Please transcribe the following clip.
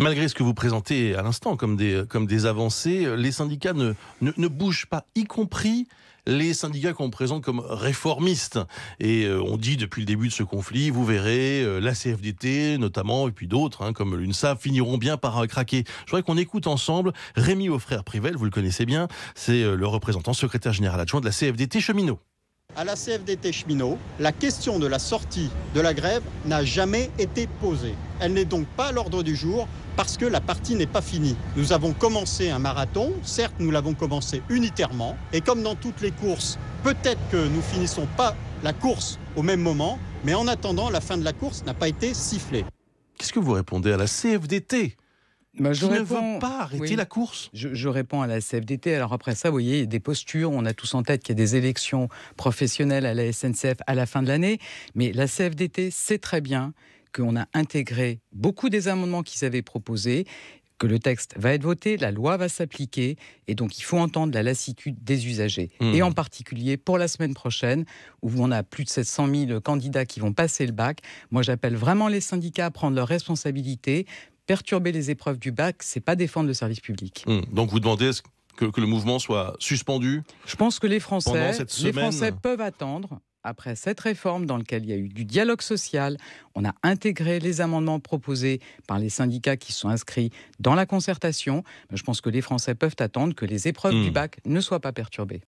Malgré ce que vous présentez à l'instant comme des, comme des avancées, les syndicats ne, bougent pas, y compris les syndicats qu'on présente comme réformistes. Et euh, on dit depuis le début de ce conflit, vous verrez, euh, la CFDT notamment, et puis d'autres, hein, comme l'UNSA, finiront bien par euh, craquer. Je voudrais qu'on écoute ensemble Rémi Offrère Privel, vous le connaissez bien, c'est le représentant secrétaire général adjoint de la CFDT cheminot. À la CFDT cheminot, la question de la sortie de la grève n'a jamais été posée. Elle n'est donc pas à l'ordre du jour parce que la partie n'est pas finie. Nous avons commencé un marathon, certes nous l'avons commencé unitairement, et comme dans toutes les courses, peut-être que nous finissons pas la course au même moment, mais en attendant, la fin de la course n'a pas été sifflée. Qu'est-ce que vous répondez à la CFDT bah, je, ne veux pas arrêter la course. Je, je, réponds à la CFDT. Alors après ça, vous voyez, il y a des postures. On a tous en tête qu'il y a des élections professionnelles à la SNCF à la fin de l'année. Mais la CFDT sait très bien qu'on a intégré beaucoup des amendements qu'ils avaient proposés que le texte va être voté, la loi va s'appliquer, et donc il faut entendre la lassitude des usagers. Mmh. Et en particulier pour la semaine prochaine, où on a plus de 700 000 candidats qui vont passer le bac, moi j'appelle vraiment les syndicats à prendre leurs responsabilités. Perturber les épreuves du bac, c'est pas défendre le service public. Mmh. Donc vous demandez que, que, le mouvement soit suspendu Je pense que les Français, les Français peuvent attendre après cette réforme dans laquelle il y a eu du dialogue social, on a intégré les amendements proposés par les syndicats qui sont inscrits dans la concertation. Je pense que les Français peuvent attendre que les épreuves du hmm. bac ne soient pas perturbées.